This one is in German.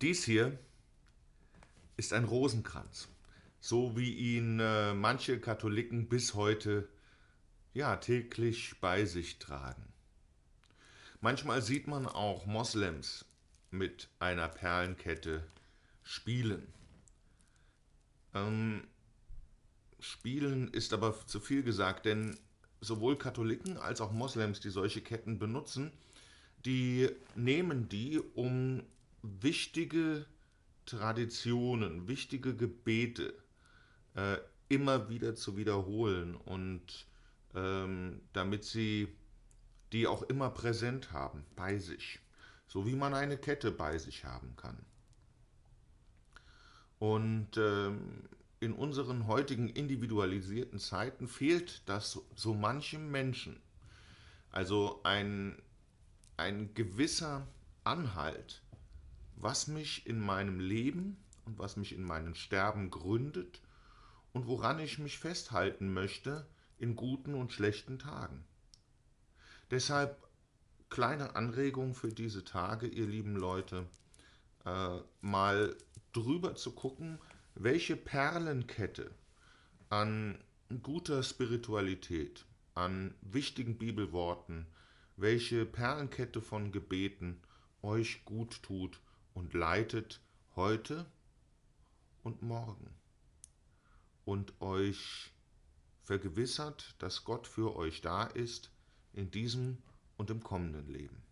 Dies hier ist ein Rosenkranz, so wie ihn äh, manche Katholiken bis heute ja, täglich bei sich tragen. Manchmal sieht man auch Moslems mit einer Perlenkette spielen. Ähm, spielen ist aber zu viel gesagt, denn sowohl Katholiken als auch Moslems, die solche Ketten benutzen, die nehmen die, um wichtige Traditionen, wichtige Gebete äh, immer wieder zu wiederholen und ähm, damit sie die auch immer präsent haben bei sich, so wie man eine Kette bei sich haben kann. Und ähm, in unseren heutigen individualisierten Zeiten fehlt das so manchem Menschen. Also ein, ein gewisser Anhalt, was mich in meinem Leben und was mich in meinem Sterben gründet und woran ich mich festhalten möchte in guten und schlechten Tagen. Deshalb kleine Anregung für diese Tage, ihr lieben Leute, äh, mal drüber zu gucken, welche Perlenkette an guter Spiritualität, an wichtigen Bibelworten, welche Perlenkette von Gebeten euch gut tut und leitet heute und morgen und euch vergewissert, dass Gott für euch da ist in diesem und im kommenden Leben.